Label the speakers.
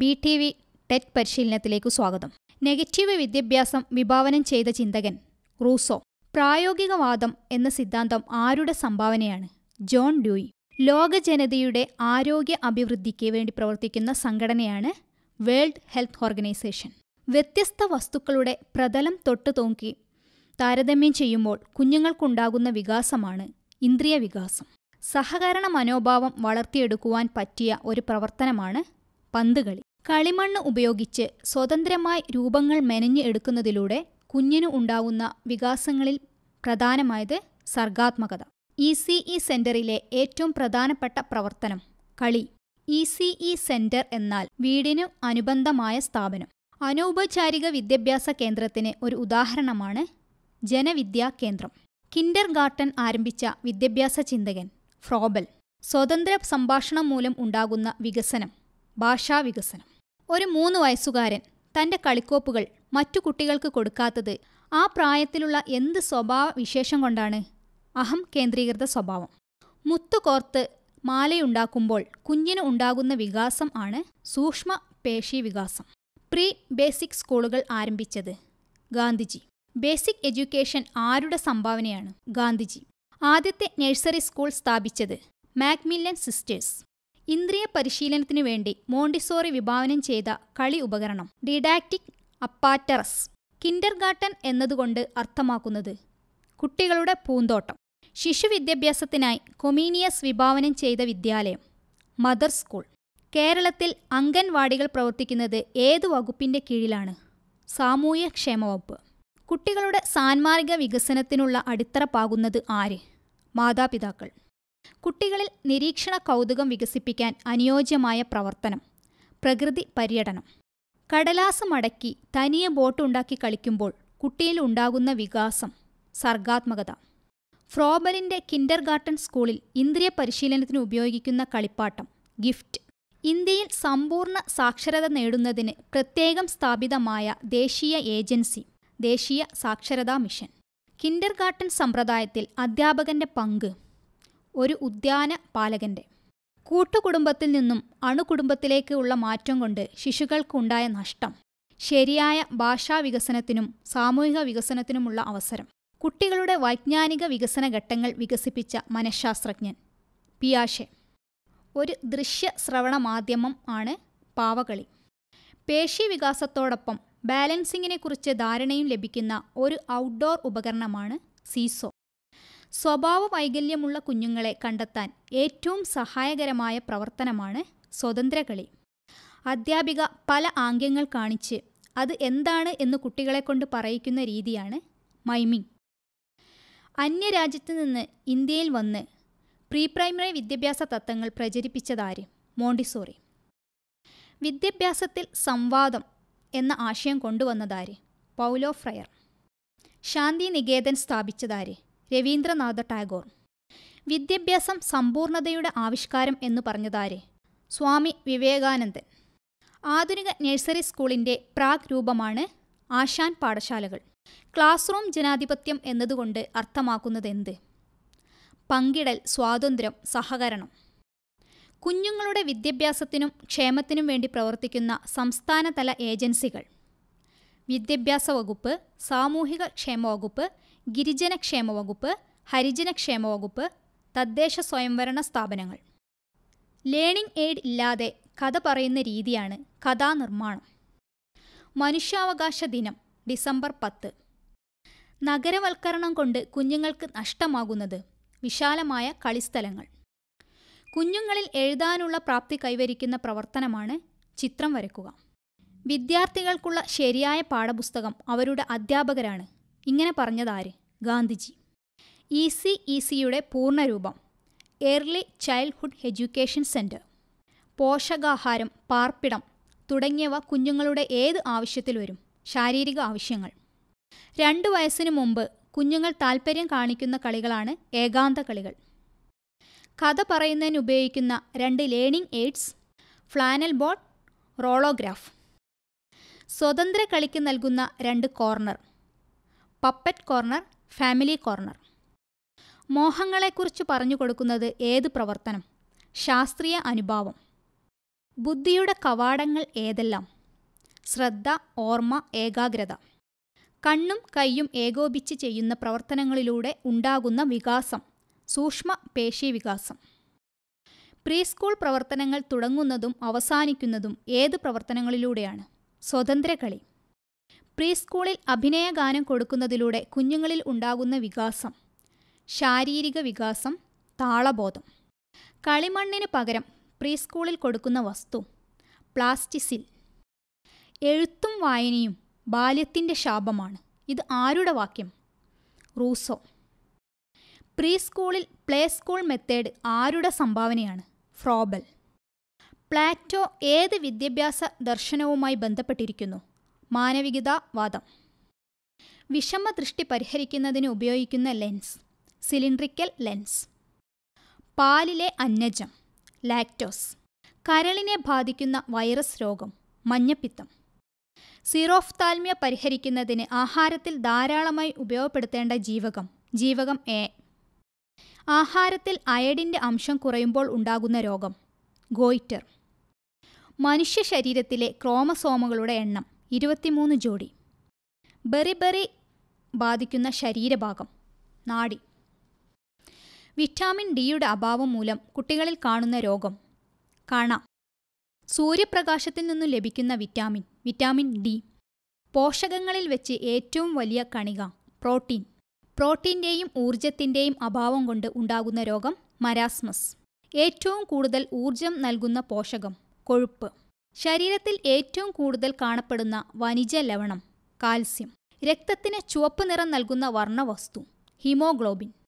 Speaker 1: B T V TET പരിശീലനത്തിലേക്ക് സ്വാഗതം negative വിദ്യാഭ്യാസം വിഭാവനം ചെയ്ത ചിന്തകൻ റൂസോ പ്രായോഗികവാദം എന്ന സിദ്ധാന്തം ആരുടെ സംഭാവനയാണ് ജോൺ ഡ്യൂയി ലോക ജനതയുടെ ആരോഗ്യ അഭിവൃദ്ധിക്ക് വേണ്ടി പ്രവർത്തിക്കുന്ന സംഘടനയാണ് വേൾഡ് ഹെൽത്ത് ഓർഗനൈസേഷൻ വ്യത്യസ്ത വസ്തുക്കളുടെ പ്രതലം തൊട്ട് തൂങ്ങി താരതമ്യം ചെയ്യുമ്പോൾ കുഞ്ഞുങ്ങൾക്കുണ്ടാകുന്ന വികാസമാണ് ഇന്ദ്രിയ വികാസം സഹകരണ മനോഭാവം വളർത്തിയെടുക്കുവാൻ പറ്റിയ ഒരു പ്രവർത്തനമാണ് പന്തുകളി കളിമണ്ണ് ഉപയോഗിച്ച് സ്വതന്ത്രമായി രൂപങ്ങൾ മെനഞ്ഞ് എടുക്കുന്നതിലൂടെ കുഞ്ഞിന് ഉണ്ടാവുന്ന വികാസങ്ങളിൽ പ്രധാനമായത് സർഗാത്മകത ഇ സി ഇ സെന്ററിലെ ഏറ്റവും പ്രധാനപ്പെട്ട പ്രവർത്തനം കളി ഇ സി ഇ സെന്റർ എന്നാൽ വീടിനു അനുബന്ധമായ സ്ഥാപനം അനൗപചാരിക വിദ്യാഭ്യാസ കേന്ദ്രത്തിന് ഒരു ഉദാഹരണമാണ് ജനവിദ്യാ കേന്ദ്രം കിൻഡർ ഗാർട്ടൻ ആരംഭിച്ച വിദ്യാഭ്യാസ ചിന്തകൻ ഫ്രോബൽ സ്വതന്ത്ര സംഭാഷണം മൂലം ഉണ്ടാകുന്ന വികസനം ഭാഷാവികസനം ഒരു മൂന്ന് വയസ്സുകാരൻ തൻ്റെ കളിക്കോപ്പുകൾ മറ്റു കുട്ടികൾക്ക് കൊടുക്കാത്തത് ആ പ്രായത്തിലുള്ള എന്ത് സ്വഭാവ വിശേഷം കൊണ്ടാണ് അഹം കേന്ദ്രീകൃത സ്വഭാവം മുത്തു കോർത്ത് മാലയുണ്ടാക്കുമ്പോൾ കുഞ്ഞിന് ഉണ്ടാകുന്ന വികാസം ആണ് സൂക്ഷ്മ പേശി വികാസം പ്രീ ബേസിക് സ്കൂളുകൾ ആരംഭിച്ചത് ഗാന്ധിജി ബേസിക് എഡ്യൂക്കേഷൻ ആരുടെ സംഭാവനയാണ് ഗാന്ധിജി ആദ്യത്തെ നഴ്സറി സ്കൂൾ സ്ഥാപിച്ചത് മാക്മില്ലൻ സിസ്റ്റേഴ്സ് ഇന്ദ്രിയ പരിശീലനത്തിനു വേണ്ടി മോണ്ടിസോറി വിഭാവനം ചെയ്ത കളി ഉപകരണം ഡിഡാക്റ്റിക് അപ്പാറ്ററസ് കിൻഡർ എന്നതുകൊണ്ട് അർത്ഥമാക്കുന്നത് കുട്ടികളുടെ പൂന്തോട്ടം ശിശു വിദ്യാഭ്യാസത്തിനായി കൊമീനിയസ് വിഭാവനം ചെയ്ത വിദ്യാലയം മദർ സ്കൂൾ കേരളത്തിൽ അംഗൻവാടികൾ പ്രവർത്തിക്കുന്നത് ഏതു വകുപ്പിന്റെ കീഴിലാണ് സാമൂഹ്യക്ഷേമ വകുപ്പ് കുട്ടികളുടെ സാൻമാർഗ വികസനത്തിനുള്ള അടിത്തറ പാകുന്നത് ആര് മാതാപിതാക്കൾ കുട്ടികളിൽ നിരീക്ഷണ കൗതുകം വികസിപ്പിക്കാൻ അനുയോജ്യമായ പ്രവർത്തനം പ്രകൃതി പര്യടനം കടലാസ് മടക്കി തനിയെ ബോട്ടുണ്ടാക്കി കളിക്കുമ്പോൾ കുട്ടിയിൽ ഉണ്ടാകുന്ന വികാസം സർഗാത്മകത ഫ്രോബലിന്റെ കിൻഡർ ഗാർട്ടൻ സ്കൂളിൽ ഇന്ദ്രിയ പരിശീലനത്തിന് ഉപയോഗിക്കുന്ന കളിപ്പാട്ടം ഗിഫ്റ്റ് ഇന്ത്യയിൽ സമ്പൂർണ്ണ സാക്ഷരത നേടുന്നതിന് പ്രത്യേകം സ്ഥാപിതമായ ദേശീയ ഏജൻസി ദേശീയ സാക്ഷരതാ മിഷൻ കിൻഡർ ഗാർട്ടൻ സമ്പ്രദായത്തിൽ അധ്യാപകന്റെ പങ്ക് ഒരു ഉദ്യാന പാലകന്റെ കൂട്ടുകുടുംബത്തിൽ നിന്നും അണുകുടുംബത്തിലേക്ക് ഉള്ള മാറ്റം കൊണ്ട് ശിശുക്കൾക്കുണ്ടായ നഷ്ടം ശരിയായ ഭാഷാ വികസനത്തിനും സാമൂഹിക വികസനത്തിനുമുള്ള അവസരം കുട്ടികളുടെ വൈജ്ഞാനിക വികസന ഘട്ടങ്ങൾ വികസിപ്പിച്ച മനഃശാസ്ത്രജ്ഞൻ പിയാഷെ ഒരു ദൃശ്യ ശ്രവണ മാധ്യമം ആണ് പാവകളി പേശി വികാസത്തോടൊപ്പം ബാലൻസിങ്ങിനെക്കുറിച്ച് ധാരണയും ലഭിക്കുന്ന ഒരു ഔട്ട്ഡോർ ഉപകരണമാണ് സീസോ സ്വഭാവ വൈകല്യമുള്ള കുഞ്ഞുങ്ങളെ കണ്ടെത്താൻ ഏറ്റവും സഹായകരമായ പ്രവർത്തനമാണ് സ്വതന്ത്രകളി അധ്യാപിക പല ആംഗ്യങ്ങൾ കാണിച്ച് അത് എന്താണ് എന്ന് കുട്ടികളെ കൊണ്ട് പറയിക്കുന്ന രീതിയാണ് മൈമിംഗ് അന്യരാജ്യത്ത് നിന്ന് ഇന്ത്യയിൽ വന്ന് പ്രീ പ്രൈമറി വിദ്യാഭ്യാസ തത്വങ്ങൾ പ്രചരിപ്പിച്ചതാര് മോണ്ടിസോറി വിദ്യാഭ്യാസത്തിൽ സംവാദം എന്ന ആശയം കൊണ്ടുവന്നതാര് പൗലോ ഫ്രയർ ശാന്തി നികേതൻ സ്ഥാപിച്ചതാര് രവീന്ദ്രനാഥ ടാഗോർ വിദ്യാഭ്യാസം സമ്പൂർണതയുടെ ആവിഷ്കാരം എന്ന് പറഞ്ഞതാരെ സ്വാമി വിവേകാനന്ദൻ ആധുനിക നഴ്സറി സ്കൂളിൻ്റെ പ്രാഗ് രൂപമാണ് ആശാൻ പാഠശാലകൾ ക്ലാസ് റൂം ജനാധിപത്യം എന്നതുകൊണ്ട് അർത്ഥമാക്കുന്നത് എന്ത് പങ്കിടൽ സ്വാതന്ത്ര്യം സഹകരണം കുഞ്ഞുങ്ങളുടെ വിദ്യാഭ്യാസത്തിനും ക്ഷേമത്തിനും വേണ്ടി പ്രവർത്തിക്കുന്ന സംസ്ഥാനതല ഏജൻസികൾ വിദ്യാഭ്യാസ വകുപ്പ് സാമൂഹിക ക്ഷേമ വകുപ്പ് ഗിരിജനക്ഷേമ വകുപ്പ് ഹരിജനക്ഷേമ വകുപ്പ് തദ്ദേശ സ്വയംഭരണ സ്ഥാപനങ്ങൾ ലേണിംഗ് എയ്ഡ് ഇല്ലാതെ കഥ പറയുന്ന രീതിയാണ് കഥാനിർമ്മാണം മനുഷ്യാവകാശ ദിനം ഡിസംബർ പത്ത് നഗരവൽക്കരണം കൊണ്ട് കുഞ്ഞുങ്ങൾക്ക് നഷ്ടമാകുന്നത് വിശാലമായ കളിസ്ഥലങ്ങൾ കുഞ്ഞുങ്ങളിൽ എഴുതാനുള്ള പ്രാപ്തി കൈവരിക്കുന്ന പ്രവർത്തനമാണ് ചിത്രം വരക്കുക വിദ്യാർത്ഥികൾക്കുള്ള ശരിയായ പാഠപുസ്തകം അവരുടെ അധ്യാപകരാണ് ഇങ്ങനെ പറഞ്ഞതാര് ഗാന്ധിജി ഇ സി ഇ സിയുടെ പൂർണ്ണരൂപം ഏർലി ചൈൽഡ്ഹുഡ് എഡ്യൂക്കേഷൻ സെൻറ്റർ പോഷകാഹാരം പാർപ്പിടം തുടങ്ങിയവ കുഞ്ഞുങ്ങളുടെ ഏത് ആവശ്യത്തിൽ വരും ശാരീരിക ആവശ്യങ്ങൾ രണ്ട് വയസ്സിന് മുമ്പ് കുഞ്ഞുങ്ങൾ താൽപ്പര്യം കാണിക്കുന്ന കളികളാണ് ഏകാന്ത കളികൾ കഥ പറയുന്നതിന് ഉപയോഗിക്കുന്ന രണ്ട് learning aids flannel board rollograph സ്വതന്ത്ര കളിക്ക് നൽകുന്ന രണ്ട് corner puppet corner family corner മോഹങ്ങളെക്കുറിച്ച് പറഞ്ഞു കൊടുക്കുന്നത് ഏത് പ്രവർത്തനം ശാസ്ത്രീയ അനുഭാവം ബുദ്ധിയുടെ കവാടങ്ങൾ ഏതെല്ലാം ശ്രദ്ധ ഓർമ്മ ഏകാഗ്രത കണ്ണും കൈയും ഏകോപിച്ച് ചെയ്യുന്ന പ്രവർത്തനങ്ങളിലൂടെ ഉണ്ടാകുന്ന വികാസം സൂക്ഷ്മ പേശി വികാസം പ്രീസ്കൂൾ പ്രവർത്തനങ്ങൾ തുടങ്ങുന്നതും അവസാനിക്കുന്നതും ഏത് പ്രവർത്തനങ്ങളിലൂടെയാണ് സ്വതന്ത്ര കളി പ്രീസ്കൂളിൽ അഭിനയഗാനം കൊടുക്കുന്നതിലൂടെ കുഞ്ഞുങ്ങളിൽ ഉണ്ടാകുന്ന വികാസം ശാരീരിക വികാസം താളബോധം കളിമണ്ണിന് പകരം പ്രീസ്കൂളിൽ കൊടുക്കുന്ന വസ്തു പ്ലാസ്റ്റിസിൽ എഴുത്തും വായനയും ബാല്യത്തിൻ്റെ ശാപമാണ് ഇത് ആരുടെ വാക്യം റൂസോ പ്രീസ്കൂളിൽ പ്ലേ സ്കൂൾ മെത്തേഡ് ആരുടെ സംഭാവനയാണ് ഫ്രോബൽ പ്ലാറ്റോ ഏത് വിദ്യാഭ്യാസ ദർശനവുമായി ബന്ധപ്പെട്ടിരിക്കുന്നു മാനവികതാവാദം ദൃഷ്ടി പരിഹരിക്കുന്നതിന് ഉപയോഗിക്കുന്ന ലെൻസ് സിലിണ്ട്രിക്കൽ ലെൻസ് പാലിലെ അന്നജം ലാക്ടോസ് കരളിനെ ബാധിക്കുന്ന വൈറസ് രോഗം മഞ്ഞപ്പിത്തം സീറോഫ്താൽമിയ പരിഹരിക്കുന്നതിന് ആഹാരത്തിൽ ധാരാളമായി ഉപയോഗപ്പെടുത്തേണ്ട ജീവകം ജീവകം എ ആഹാരത്തിൽ അയഡിൻ്റെ അംശം കുറയുമ്പോൾ ഉണ്ടാകുന്ന രോഗം ഗോയിറ്റർ മനുഷ്യ ശരീരത്തിലെ ക്രോമസോമുകളുടെ എണ്ണം ഇരുപത്തിമൂന്ന് ജോഡി ബെറിബെറി ബാധിക്കുന്ന ശരീരഭാഗം നാടി വിറ്റാമിൻ ഡിയുടെ അഭാവം മൂലം കുട്ടികളിൽ കാണുന്ന രോഗം കണ സൂര്യപ്രകാശത്തിൽ നിന്നും ലഭിക്കുന്ന വിറ്റാമിൻ വിറ്റാമിൻ ഡി പോഷകങ്ങളിൽ വെച്ച് ഏറ്റവും വലിയ കണിക പ്രോട്ടീൻ പ്രോട്ടീൻ്റെയും ഊർജത്തിൻ്റെയും അഭാവം കൊണ്ട് ഉണ്ടാകുന്ന രോഗം മരാസ്മസ് ഏറ്റവും കൂടുതൽ ഊർജം നൽകുന്ന പോഷകം കൊഴുപ്പ് ശരീരത്തിൽ ഏറ്റവും കൂടുതൽ കാണപ്പെടുന്ന വനിജ ലവണം കാൽസ്യം രക്തത്തിന് ചുവപ്പ് നിറം നൽകുന്ന വർണ്ണവസ്തു ഹീമോഗ്ലോബിൻ